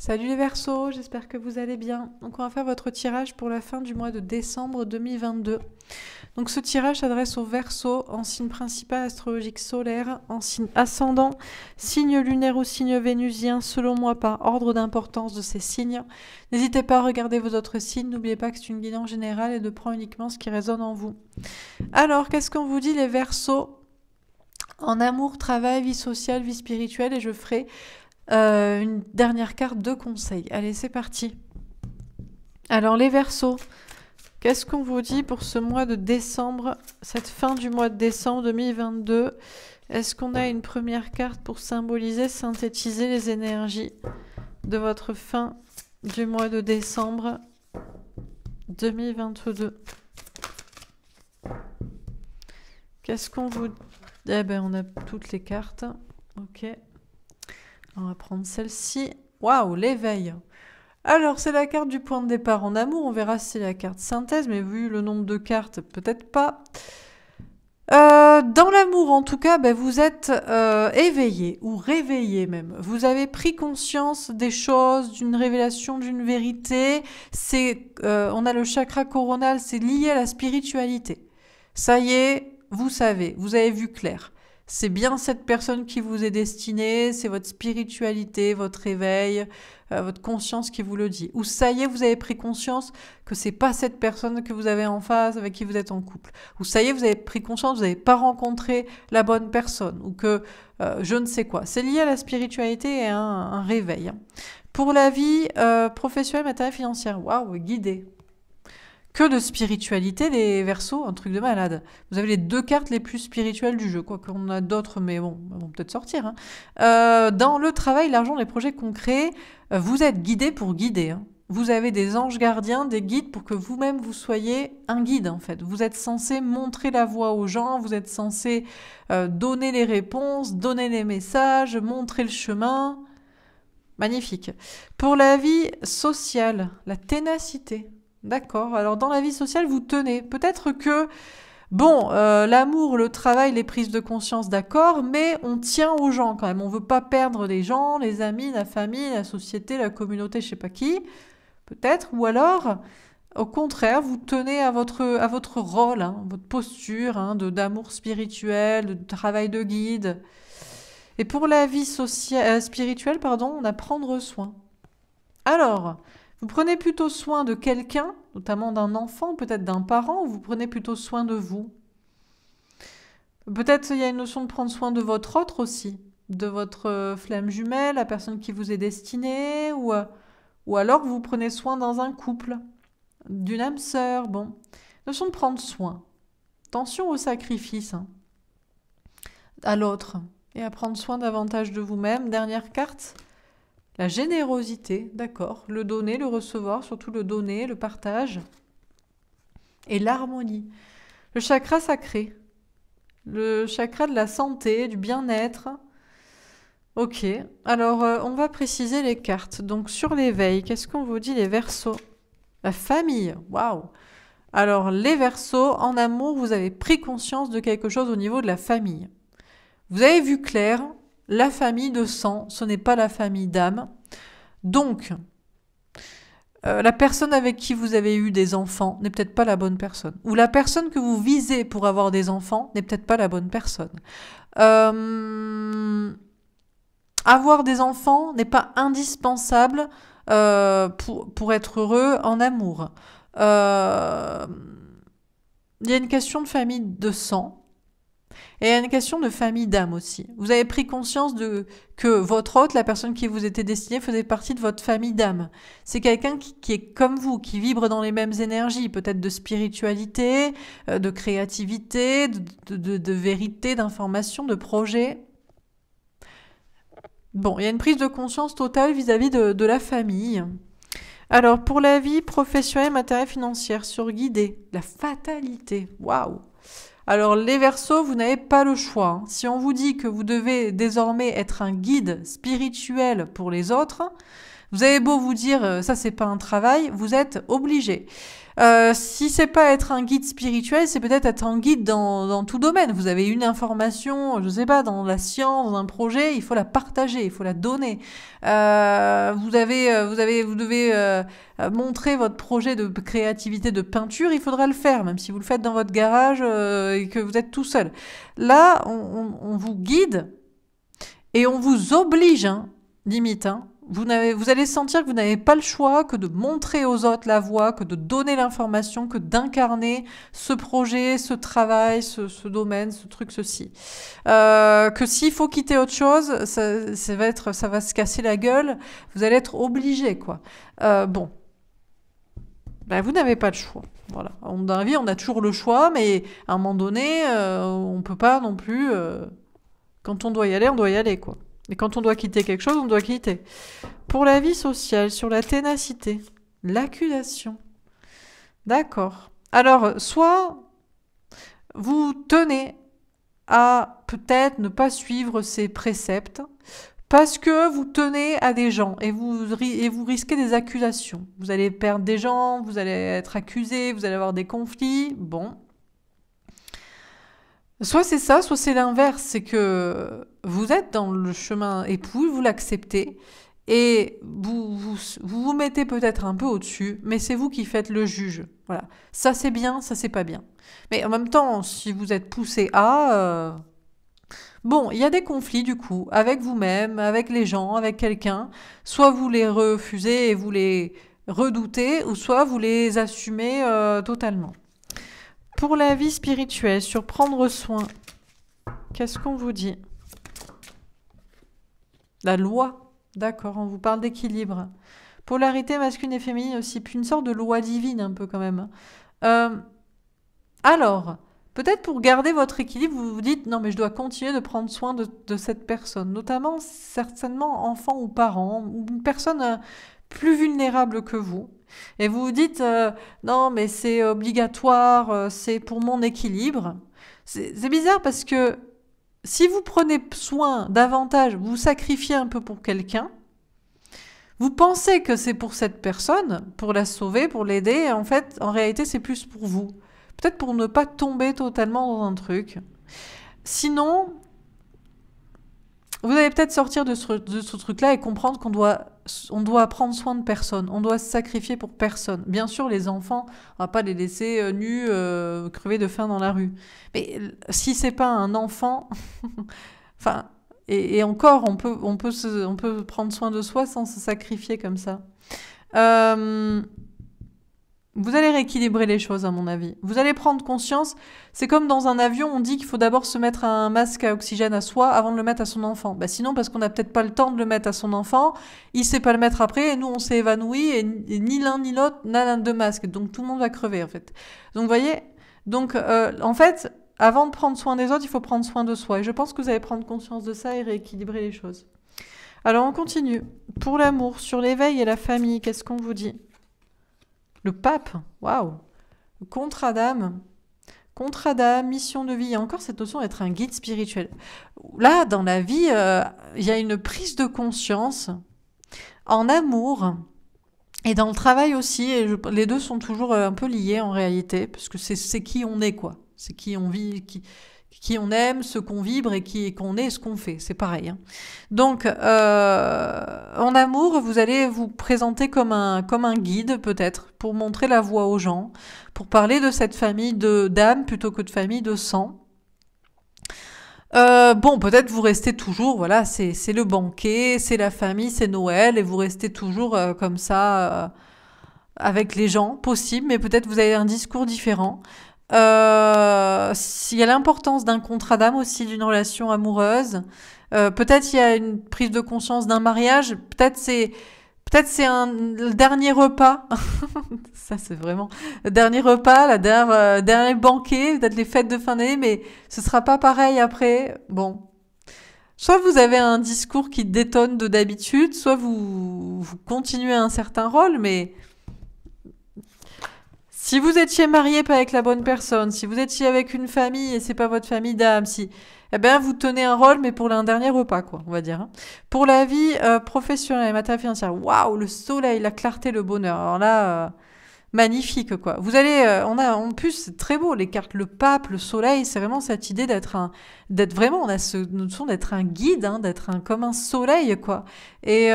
Salut les Verseaux, j'espère que vous allez bien. Donc on va faire votre tirage pour la fin du mois de décembre 2022. Donc ce tirage s'adresse aux Verseaux en signe principal astrologique solaire, en signe ascendant, signe lunaire ou signe vénusien, selon moi par ordre d'importance de ces signes. N'hésitez pas à regarder vos autres signes, n'oubliez pas que c'est une guidance générale et de prendre uniquement ce qui résonne en vous. Alors qu'est-ce qu'on vous dit les Verseaux en amour, travail, vie sociale, vie spirituelle, et je ferai euh, une dernière carte de conseil. Allez, c'est parti. Alors les versos, qu'est-ce qu'on vous dit pour ce mois de décembre, cette fin du mois de décembre 2022 Est-ce qu'on a une première carte pour symboliser, synthétiser les énergies de votre fin du mois de décembre 2022 Qu'est-ce qu'on vous... Eh ben on a toutes les cartes. Ok. On va prendre celle-ci. Waouh, l'éveil. Alors, c'est la carte du point de départ en amour. On verra si c'est la carte synthèse, mais vu le nombre de cartes, peut-être pas. Euh, dans l'amour, en tout cas, ben, vous êtes euh, éveillé ou réveillé même. Vous avez pris conscience des choses, d'une révélation, d'une vérité. C'est, euh, on a le chakra coronal, c'est lié à la spiritualité. Ça y est, vous savez, vous avez vu clair c'est bien cette personne qui vous est destinée, c'est votre spiritualité, votre réveil, euh, votre conscience qui vous le dit. Ou ça y est, vous avez pris conscience que c'est pas cette personne que vous avez en face, avec qui vous êtes en couple. Ou ça y est, vous avez pris conscience, que vous n'avez pas rencontré la bonne personne, ou que euh, je ne sais quoi. C'est lié à la spiritualité et à un, réveil. Hein. Pour la vie euh, professionnelle, matérielle, financière, waouh, guidée que de spiritualité les versos, un truc de malade. Vous avez les deux cartes les plus spirituelles du jeu, quoi qu'on a d'autres, mais bon, elles vont peut-être sortir. Hein. Euh, dans le travail, l'argent, les projets concrets, euh, vous êtes guidé pour guider. Hein. Vous avez des anges gardiens, des guides pour que vous-même vous soyez un guide en fait. Vous êtes censé montrer la voie aux gens, vous êtes censé euh, donner les réponses, donner les messages, montrer le chemin. Magnifique. Pour la vie sociale, la ténacité. D'accord. Alors dans la vie sociale, vous tenez. Peut-être que, bon, euh, l'amour, le travail, les prises de conscience, d'accord, mais on tient aux gens quand même. On veut pas perdre les gens, les amis, la famille, la société, la communauté, je sais pas qui. Peut-être. Ou alors, au contraire, vous tenez à votre, à votre rôle, hein, votre posture hein, d'amour spirituel, de travail de guide. Et pour la vie euh, spirituelle, pardon, on a prendre soin. Alors, vous prenez plutôt soin de quelqu'un, notamment d'un enfant, peut-être d'un parent, ou vous prenez plutôt soin de vous. Peut-être il y a une notion de prendre soin de votre autre aussi, de votre euh, flamme jumelle, la personne qui vous est destinée, ou, euh, ou alors vous prenez soin dans un couple, d'une âme sœur, bon. Notion de prendre soin. Attention au sacrifice, hein, à l'autre, et à prendre soin davantage de vous-même. Dernière carte, la générosité, d'accord. Le donner, le recevoir, surtout le donner, le partage. Et l'harmonie. Le chakra sacré. Le chakra de la santé, du bien-être. Ok. Alors, euh, on va préciser les cartes. Donc, sur l'éveil, qu'est-ce qu'on vous dit les versos La famille. Waouh alors les versos, en amour, vous avez pris conscience de quelque chose au niveau de la famille. Vous avez vu clair, la famille de sang, ce n'est pas la famille d'âme. Donc, euh, la personne avec qui vous avez eu des enfants n'est peut-être pas la bonne personne. Ou la personne que vous visez pour avoir des enfants n'est peut-être pas la bonne personne. Euh, avoir des enfants n'est pas indispensable euh, pour, pour, être heureux en amour. Il y a une question de famille de sang. Et il y a une question de famille d'âme aussi. Vous avez pris conscience de que votre hôte, la personne qui vous était destinée, faisait partie de votre famille d'âme. C'est quelqu'un qui, est comme vous, qui vibre dans les mêmes énergies, peut-être de spiritualité, euh, de créativité, de, vérité, d'information, de projet. Bon, il y a une prise de conscience totale vis-à-vis de, la famille. Alors, pour la vie professionnelle, matérielle, financière, sur la fatalité. Waouh alors les versos, vous n'avez pas le choix. Hein. Si on vous dit que vous devez désormais être un guide spirituel pour les autres, vous avez beau vous dire euh, ça c'est pas un travail, vous êtes obligé. Euh, si c'est pas être un guide spirituel, c'est peut-être être un guide dans, dans, tout domaine. Vous avez une information, je sais pas, dans la science, dans un projet, il faut la partager, il faut la donner. Euh, vous avez, euh, vous avez, vous devez montrer votre projet de créativité de peinture, il faudra le faire, même si vous le faites dans votre garage et que vous êtes tout seul. Là, on, on, vous guide et on vous oblige, hein, limite, hein, vous, vous, allez sentir que vous n'avez pas le choix que de montrer aux autres la voie, que de donner l'information, que d'incarner ce projet, ce travail, ce, domaine, ce truc, ceci. Euh, que s'il faut quitter autre chose, ça, va être, ça va se casser la gueule, vous allez être obligé, quoi. Euh, bon. Bah, vous n'avez pas le choix. Voilà. Dans la vie, on a toujours le choix, mais à un moment donné, euh, on peut pas non plus... quand on doit y aller, on doit y aller, quoi. Mais quand on doit quitter quelque chose, on doit quitter. Pour la vie sociale, sur la ténacité, l'accusation. D'accord. Alors, soit vous tenez à peut-être ne pas suivre ces préceptes parce que vous tenez à des gens et vous, et vous risquez des accusations. Vous allez perdre des gens, vous allez être accusé, vous allez avoir des conflits. Bon, Soit c'est ça, soit c'est l'inverse. C'est que vous êtes dans le chemin époux, vous l'acceptez, et vous vous, mettez peut-être un peu au-dessus, mais c'est vous qui faites le juge. Voilà. Ça c'est bien, ça c'est pas bien. Mais en même temps, si vous êtes poussé à... Euh, bon, il y a des conflits du coup, avec vous-même, avec les gens, avec quelqu'un. Soit vous les refusez et vous les redoutez, ou soit vous les assumez euh, totalement. Pour la vie spirituelle, sur prendre soin, qu'est-ce qu'on vous dit La loi, d'accord, on vous parle d'équilibre. Polarité masculine et féminine aussi, puis une sorte de loi divine un peu quand même. Euh, alors, peut-être pour garder votre équilibre, vous vous dites non mais je dois continuer de prendre soin de, de cette personne, notamment certainement enfant ou parent, ou une personne euh, plus vulnérable que vous. Et vous vous dites, euh, non, mais c'est obligatoire, euh, c'est pour mon équilibre. C'est bizarre parce que si vous prenez soin davantage, vous, vous sacrifiez un peu pour quelqu'un, vous pensez que c'est pour cette personne, pour la sauver, pour l'aider, en fait, en réalité, c'est plus pour vous. Peut-être pour ne pas tomber totalement dans un truc. Sinon, vous allez peut-être sortir de ce, truc-là et comprendre qu'on doit, on doit prendre soin de personne, on doit se sacrifier pour personne. Bien sûr, les enfants, on va pas les laisser euh, nus, euh, crever de faim dans la rue. Mais euh, si c'est pas un enfant, enfin, et, encore, on peut, on, peut on peut prendre soin de soi sans se sacrifier comme ça. Euh... Vous allez rééquilibrer les choses, à mon avis. Vous allez prendre conscience. C'est comme dans un avion, on dit qu'il faut d'abord se mettre un masque à oxygène à soi avant de le mettre à son enfant. Bah sinon, parce qu'on n'a peut-être pas le temps de le mettre à son enfant, il sait pas le mettre après, et nous, on s'est évanoui, et, ni l'un ni l'autre n'a l'un de masque. Donc tout le monde va crever, en fait. Donc vous voyez, donc euh, en fait, avant de prendre soin des autres, il faut prendre soin de soi. Et je pense que vous allez prendre conscience de ça et rééquilibrer les choses. Alors on continue. Pour l'amour, sur l'éveil et la famille, qu'est-ce qu'on vous dit le pape, waouh Contre Adam, contre Adam, mission de vie. Il encore cette notion d'être un guide spirituel. Là, dans la vie, euh, il y a une prise de conscience en amour et dans le travail aussi. les deux sont toujours euh, un peu liés en réalité, parce que c'est qui on est, quoi. C'est qui on vit, qui, qui on aime, ce qu'on vibre et qui qu'on est, ce qu'on fait. C'est pareil. Hein. Donc, euh, en amour, vous allez vous présenter comme un, comme un guide, peut-être, pour montrer la voie aux gens, pour parler de cette famille de d'âme plutôt que de famille de sang. Euh, bon, peut-être vous restez toujours, voilà, c'est le banquet, c'est la famille, c'est Noël, et vous restez toujours euh, comme ça avec les gens possible, mais peut-être vous avez un discours différent. Euh, y a l'importance d'un contrat d'âme aussi, d'une relation amoureuse. Euh, peut-être il y a une prise de conscience d'un mariage. Peut-être c'est peut-être c'est un le dernier repas. Ça c'est vraiment le dernier repas, la dernière euh, dernier banquet, peut-être les fêtes de fin d'année, mais ce sera pas pareil après. Bon. Soit vous avez un discours qui détonne de d'habitude, soit vous, vous continuez un certain rôle, mais si vous étiez marié pas avec la bonne personne, si vous étiez avec une famille et c'est pas votre famille d'âme, si, eh bien, vous tenez un rôle, mais pour un dernier repas, quoi, on va dire. Hein. Pour la vie euh, professionnelle et matérielle financière, waouh, le soleil, la clarté, le bonheur. Alors là, euh, magnifique, quoi. Vous allez, euh, on a, en plus, c'est très beau, les cartes, le pape, le soleil, c'est vraiment cette idée d'être un, d'être vraiment, on a ce notion d'être un guide, hein, d'être un, comme un soleil, quoi. Et,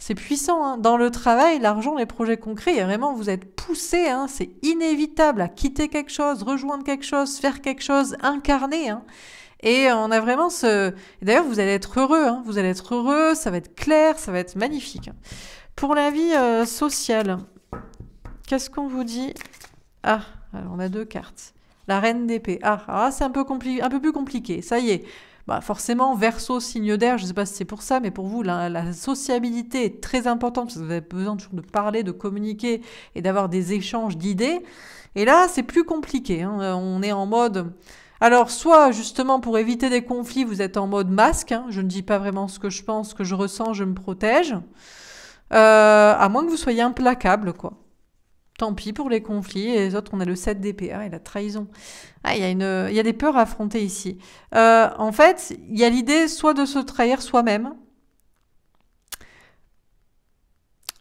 c'est puissant. Hein. Dans le travail, l'argent, les projets concrets, et vraiment, vous êtes poussé, hein. c'est inévitable à quitter quelque chose, rejoindre quelque chose, faire quelque chose, incarner. Hein. Et on a vraiment ce... D'ailleurs, vous allez être heureux, vous allez être heureux, ça va être clair, ça va être magnifique. Pour la vie euh, sociale, qu'est-ce qu'on vous dit Ah, alors on a deux cartes. La reine d'épée. Ah, ah c'est un, peu un peu plus compliqué, ça y est. Bah, forcément, verso, signe d'air, je ne sais pas si c'est pour ça, mais pour vous, la, sociabilité est très importante parce que vous avez besoin toujours de parler, de communiquer et d'avoir des échanges d'idées. Et là, c'est plus compliqué. Hein. On est en mode... Alors, soit justement pour éviter des conflits, vous êtes en mode masque. Hein. Je ne dis pas vraiment ce que je pense, ce que je ressens, je me protège. Euh, à moins que vous soyez implacable, quoi. Tant pis pour les conflits. Et les autres, on a le 7 DPA et la trahison. Ah, il y, a une, y des peurs à affronter ici. Euh, en fait, il y a l'idée soit de se trahir soi-même.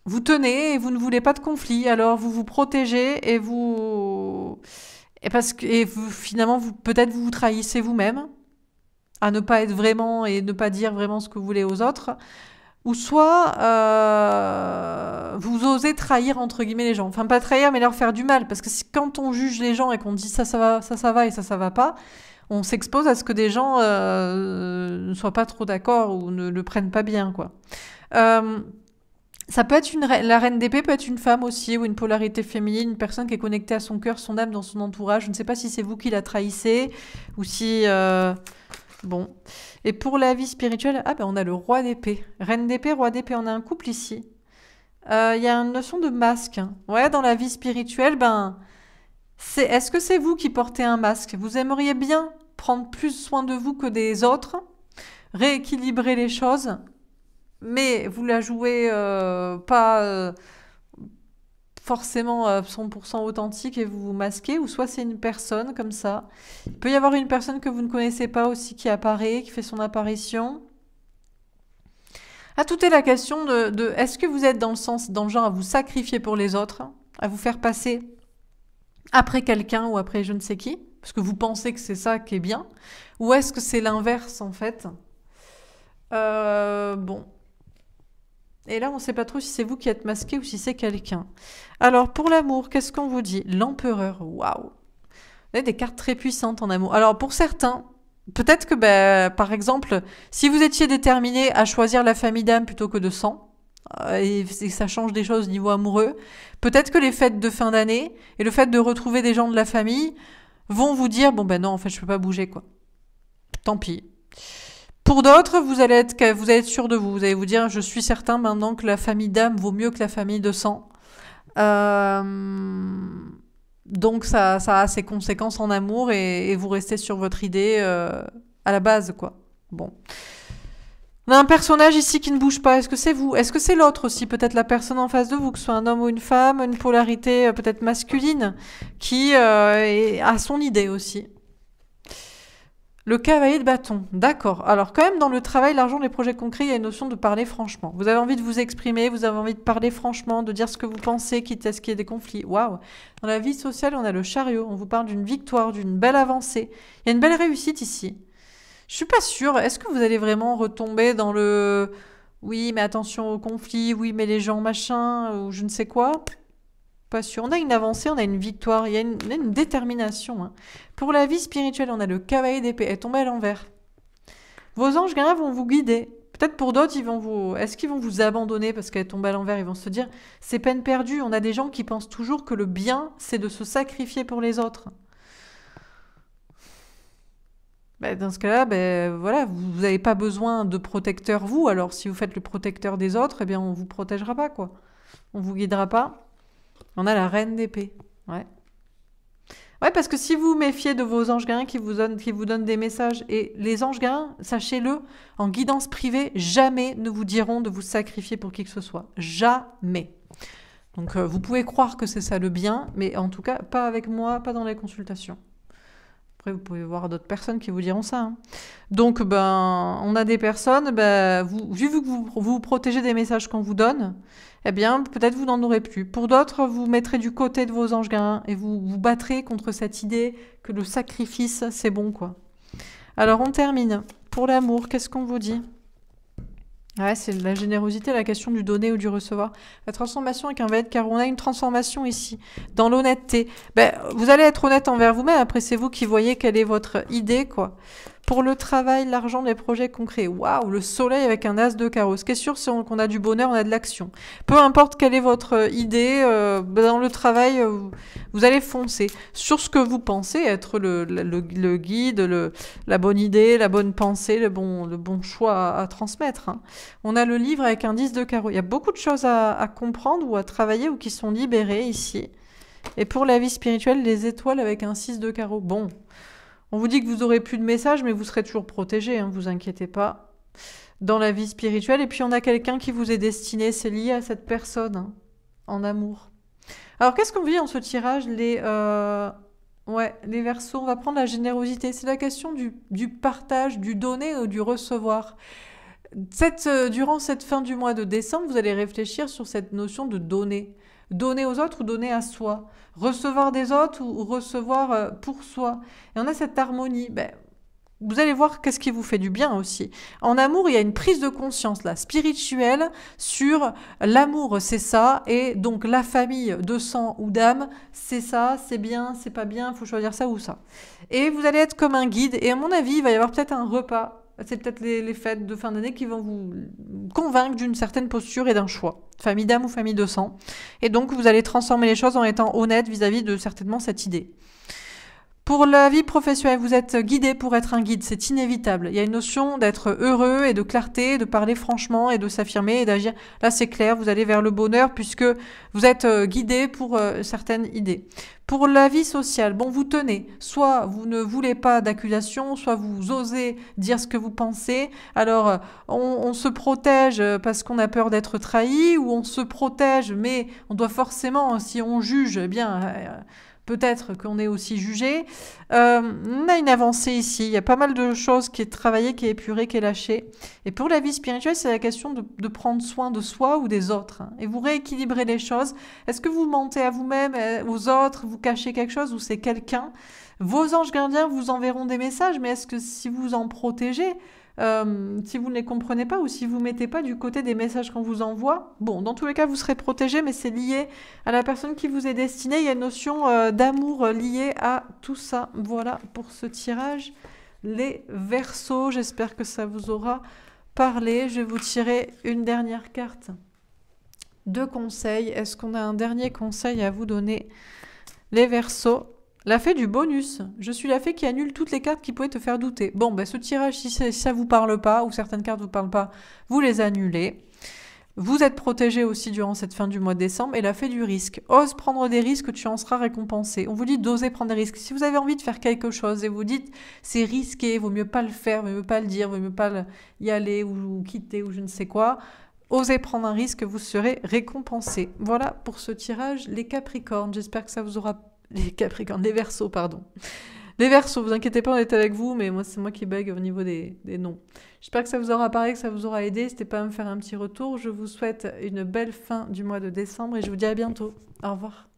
Vous tenez et vous ne voulez pas de conflit, alors vous vous protégez et vous. Et parce que et finalement, vous, peut-être vous vous trahissez vous-même à ne pas être vraiment et ne pas dire vraiment ce que vous voulez aux autres ou soit euh, vous osez trahir entre guillemets les gens. Enfin pas trahir mais leur faire du mal parce que quand on juge les gens et qu'on dit ça ça va, ça ça va et ça ça va pas, on s'expose à ce que des gens euh, ne soient pas trop d'accord ou ne le prennent pas bien quoi. Euh, ça peut être une la reine d'épée peut être une femme aussi ou une polarité féminine, une personne qui est connectée à son cœur, son âme dans son entourage. Je ne sais pas si c'est vous qui la trahissez ou si Bon. Et pour la vie spirituelle, ah ben on a le roi d'épée. Reine d'épée, roi d'épée, on a un couple ici. Euh, il y a une notion de masque. Hein. Ouais, dans la vie spirituelle, ben, c'est est-ce que c'est vous qui portez un masque Vous aimeriez bien prendre plus soin de vous que des autres, rééquilibrer les choses, mais vous la jouez euh, pas... Euh, forcément 100% euh, authentique et vous vous masquez, ou soit c'est une personne comme ça. Il peut y avoir une personne que vous ne connaissez pas aussi qui apparaît, qui fait son apparition. À ah, tout est la question de, est-ce que vous êtes dans le sens, dans le genre à vous sacrifier pour les autres, à vous faire passer après quelqu'un ou après je ne sais qui, parce que vous pensez que c'est ça qui est bien, ou est-ce que c'est l'inverse en fait euh, Bon, et là, on ne sait pas trop si c'est vous qui êtes masqué ou si c'est quelqu'un. Alors, pour l'amour, qu'est-ce qu'on vous dit L'empereur, waouh Vous avez des cartes très puissantes en amour. Alors, pour certains, peut-être que, ben, par exemple, si vous étiez déterminé à choisir la famille d'âme plutôt que de sang, euh, et ça change des choses au niveau amoureux, peut-être que les fêtes de fin d'année et le fait de retrouver des gens de la famille vont vous dire, bon ben non, en fait, je ne peux pas bouger, quoi. Tant pis. Pour d'autres, vous allez être, vous sûr de vous. Vous allez vous dire, je suis certain maintenant que la famille d'âme vaut mieux que la famille de sang. Euh, donc ça, ça, a ses conséquences en amour et, vous restez sur votre idée euh, à la base, quoi. Bon. On a un personnage ici qui ne bouge pas. Est-ce que c'est vous Est-ce que c'est l'autre aussi Peut-être la personne en face de vous, que ce soit un homme ou une femme, une polarité euh, peut-être masculine, qui a son idée aussi. Le cavalier de bâton, d'accord. Alors quand même, dans le travail, l'argent, les projets concrets, il y a une notion de parler franchement. Vous avez envie de vous exprimer, vous avez envie de parler franchement, de dire ce que vous pensez, quitte à ce qu'il y ait des conflits. Waouh Dans la vie sociale, on a le chariot, on vous parle d'une victoire, d'une belle avancée. Il y a une belle réussite ici. Je suis pas sûre, est-ce que vous allez vraiment retomber dans le... Oui, mais attention aux conflits, oui, mais les gens machin, ou je ne sais quoi on a une avancée, on a une victoire, il y a une, détermination. Hein. Pour la vie spirituelle, on a le cavalier d'épée, elle tombe à l'envers. Vos anges gardiens vont vous guider. Peut-être pour d'autres, ils vont vous. Est-ce qu'ils vont vous abandonner parce qu'elle tombe à l'envers Ils vont se dire, c'est peine perdue. On a des gens qui pensent toujours que le bien, c'est de se sacrifier pour les autres. Ben, dans ce cas-là, ben, voilà, vous n'avez pas besoin de protecteur vous. Alors si vous faites le protecteur des autres, eh bien on vous protégera pas quoi. On vous guidera pas. On a la reine d'épée. Ouais. Ouais, parce que si vous méfiez de vos anges gardiens qui vous donnent, qui vous donnent des messages, et les anges gardiens, sachez-le, en guidance privée, jamais ne vous diront de vous sacrifier pour qui que ce soit. Jamais. Donc euh, vous pouvez croire que c'est ça le bien, mais en tout cas, pas avec moi, pas dans les consultations. Après, vous pouvez voir d'autres personnes qui vous diront ça. Hein. Donc, ben, on a des personnes, ben, vous, vu que vous, vous protégez des messages qu'on vous donne, eh bien, peut-être vous n'en aurez plus. Pour d'autres, vous mettrez du côté de vos anges et vous vous battrez contre cette idée que le sacrifice, c'est bon, quoi. Alors, on termine. Pour l'amour, qu'est-ce qu'on vous dit Ouais, c'est la générosité, la question du donner ou du recevoir. La transformation est un va car on a une transformation ici, dans l'honnêteté. Ben, vous allez être honnête envers vous-même, après c'est vous qui voyez quelle est votre idée, quoi. Pour le travail, l'argent, les projets concrets. Waouh, le soleil avec un as de carreau. Ce qui est sûr, c'est qu'on a du bonheur, on a de l'action. Peu importe quelle est votre euh, idée, euh, ben, dans le travail, euh, vous allez foncer sur ce que vous pensez être le, guide, la bonne idée, la bonne pensée, le bon, le bon choix à, transmettre. Hein. On a le livre avec un 10 de carreau. Il y a beaucoup de choses à, à comprendre ou à travailler ou qui sont libérées ici. Et pour la vie spirituelle, les étoiles avec un 6 de carreau. Bon, on vous dit que vous aurez plus de messages, mais vous serez toujours protégé, ne hein, vous inquiétez pas, dans la vie spirituelle. Et puis on a quelqu'un qui vous est destiné, c'est lié à cette personne, hein, en amour. Alors qu'est-ce qu'on vit en ce tirage les, euh, ouais, les versos, on va prendre la générosité. C'est la question du, partage, du donner ou du recevoir. Euh, durant cette fin du mois de décembre, vous allez réfléchir sur cette notion de donner. Donner aux autres ou donner à soi. Recevoir des autres ou recevoir euh, pour soi. Et on a cette harmonie. Ben, vous allez voir qu'est-ce qui vous fait du bien aussi. En amour, il y a une prise de conscience là, spirituelle sur l'amour, c'est ça, et donc la famille de sang ou d'âme, c'est ça, c'est bien, c'est pas bien, faut choisir ça ou ça. Et vous allez être comme un guide, et à mon avis, il va y avoir peut-être un repas c'est peut-être les, fêtes de fin d'année qui vont vous convaincre d'une certaine posture et d'un choix, famille d'âme ou famille de sang. Et donc, vous allez transformer les choses en étant honnête vis à -vis de certainement cette idée. Pour la vie professionnelle, vous êtes guidé pour être un guide, c'est inévitable. Il y a une notion d'être heureux et de clarté, de parler franchement et de s'affirmer et d'agir. Là, c'est clair, vous allez vers le bonheur puisque vous êtes euh, guidé pour euh, certaines idées. Pour la vie sociale, bon, vous tenez. Soit vous ne voulez pas d'accusation, soit vous osez dire ce que vous pensez. Alors, euh, on, se protège parce qu'on a peur d'être trahi, ou on se protège, mais on doit forcément, si on juge, eh bien, peut-être qu'on est aussi jugé. Euh, on a une avancée ici. Il y a pas mal de choses qui est travaillées, qui est épurées, qui est lâchées. Et pour la vie spirituelle, c'est la question de, prendre soin de soi ou des autres. Hein. Et vous rééquilibrez les choses. Est-ce que vous mentez à vous-même, euh, aux autres, vous cachez quelque chose ou c'est quelqu'un vos anges gardiens vous enverront des messages, mais est-ce que si vous en protégez, euh, si vous ne les comprenez pas ou si vous ne mettez pas du côté des messages qu'on vous envoie, bon, dans tous les cas, vous serez protégé, mais c'est lié à la personne qui vous est destinée. Il y a une notion euh, d'amour liée à tout ça. Voilà pour ce tirage. Les versos, j'espère que ça vous aura parlé. Je vais vous tirer une dernière carte. de conseils. Est-ce qu'on a un dernier conseil à vous donner Les versos la fée du bonus. Je suis la fée qui annule toutes les cartes qui pouvaient te faire douter. Bon, ben ce tirage, si, ça ça vous parle pas, ou certaines cartes vous parlent pas, vous les annulez. Vous êtes protégé aussi durant cette fin du mois de décembre et la fée du risque. Ose prendre des risques, tu en seras récompensé. On vous dit d'oser prendre des risques. Si vous avez envie de faire quelque chose et vous dites c'est risqué, vaut mieux pas le faire, vaut mieux pas le dire, vaut mieux pas y aller ou, quitter ou je ne sais quoi, Osez prendre un risque, vous serez récompensé. Voilà pour ce tirage, les Capricornes. J'espère que ça vous aura les Capricornes, les Verseaux, pardon. Les Verseaux, vous inquiétez pas, on est avec vous, mais moi c'est moi qui bague au niveau des, des noms. J'espère que ça vous aura parlé, que ça vous aura aidé. N'hésitez pas à me faire un petit retour. Je vous souhaite une belle fin du mois de décembre et je vous dis à bientôt. Au revoir.